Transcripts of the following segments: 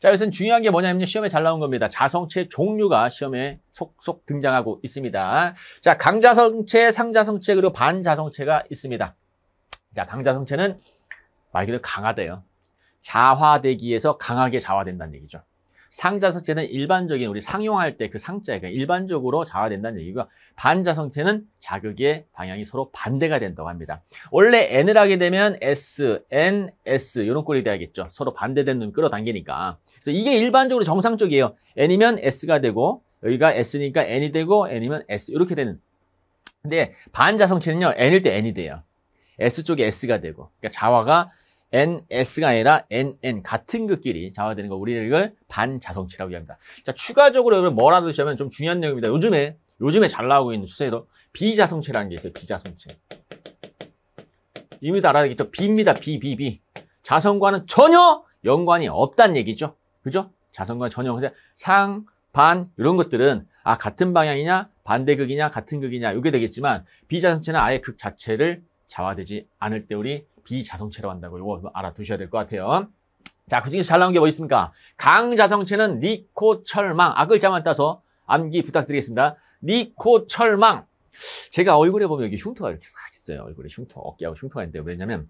자, 여기서 중요한 게 뭐냐면요. 시험에 잘 나온 겁니다. 자성체 종류가 시험에 속속 등장하고 있습니다. 자, 강자성체, 상자성체, 그리고 반자성체가 있습니다. 자, 강자성체는 말 그대로 강하대요. 자화되기에서 강하게 자화된다는 얘기죠. 상자성체는 일반적인 우리 상용할 때 그 상자에 일반적으로 자화된다는 얘기고요. 반자성체는 자극의 방향이 서로 반대가 된다고 합니다. 원래 N을 하게 되면 S, N, S 이런 꼴이 돼야겠죠. 서로 반대된 눈 끌어당기니까. 그래서 이게 일반적으로 정상적이에요. N이면 S가 되고 여기가 S니까 N이 되고 N이면 S 이렇게 되는 근데 반자성체는요. N일 때 N이 돼요. S 쪽에 S가 되고 그러니까 자화가 NS가 아니라 NN 같은 극끼리 자화되는 거 우리는 이걸 반자성치라고 얘기합니다자 추가적으로 여러분 뭐라도 시하면 좀 중요한 내용입니다. 요즘에 요즘에 잘 나오고 있는 추세로 비자성체라는 게 있어요. 비자성체. 이미 다 알아야겠죠. B입니다. B, B, B. 자성과는 전혀 연관이 없다는 얘기죠. 그죠? 자성과 전혀 상, 반 이런 것들은 아 같은 방향이냐 반대극이냐 같은 극이냐 이게 되겠지만 비자성체는 아예 극 자체를 자화되지 않을 때 우리 비자성체로 한다고 이거 알아두셔야 될 것 같아요. 자, 그중에서 잘 나온 게 뭐 있습니까? 강자성체는 니코철망. 악을자만 아, 그 따서 암기 부탁드리겠습니다. 니코철망. 제가 얼굴에 보면 여기 흉터가 이렇게 싹 있어요. 얼굴에 흉터, 어깨하고 흉터가 있는데 왜냐면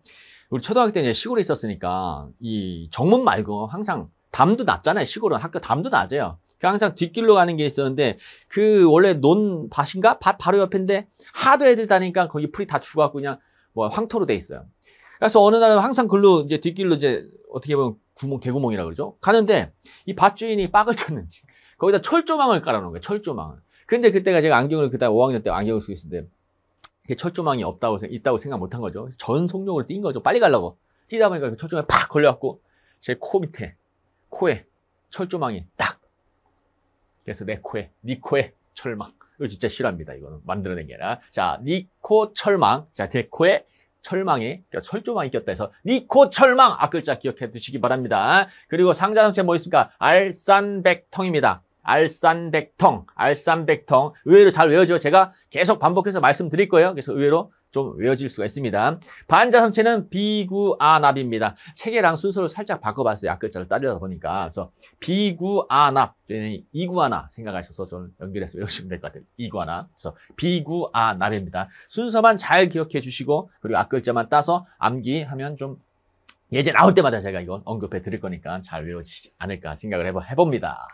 우리 초등학교 때 이제 시골에 있었으니까 이 정문 말고 항상 담도 낮잖아요. 시골은 학교 담도 낮아요. 항상 뒷길로 가는 게 있었는데 그 원래 논 밭인가 밭 바로 옆인데 하도 애들 다니까 거기 풀이 다 죽어갖고 그냥 뭐 황토로 돼 있어요. 그래서 어느 날은 항상 글로 이제 뒷길로 이제 어떻게 보면 구멍 개구멍이라 그러죠. 가는데 이 밭 주인이 빡을 쳤는지 거기다 철조망을 깔아놓은 거예요. 철조망을. 근데 그때가 제가 안경을 그때 5학년 때 안경을 쓰고 있었는데 철조망이 없다고 있다고 생각 못 한 거죠. 전속력으로 뛴 거죠. 빨리 가려고 뛰다 보니까 그 철조망이 팍 걸려갖고 제 코 밑에 코에 철조망이 딱. 그래서 내 코에 니 네 코에 철망. 이거 진짜 싫어합니다. 이거는 만들어낸 게 아니라. 자, 니코 네 철망. 자, 내 코에 철망에 그러니까 철조망이 꼈다 해서 니코 철망 앞글자 기억해 두시기 바랍니다. 그리고 상자 정체 뭐 있습니까? 알산백통입니다알산백통알산백통 의외로 잘 외워져. 요 제가 계속 반복해서 말씀드릴 거예요. 그래서 의외로 좀 외워질 수가 있습니다. 반자성체는 비구아납입니다. 체계랑 순서를 살짝 바꿔봤어요. 앞글자를 따르다 보니까. 그래서 비구아납, 네, 이구아나 생각하셔서 저는 연결해서 외우시면 될 것 같아요. 이구아나. 그래서 비구아납입니다. 순서만 잘 기억해 주시고 그리고 앞글자만 따서 암기하면 좀 예제 나올 때마다 제가 이건 언급해 드릴 거니까 잘 외워지지 않을까 생각을 해봅니다.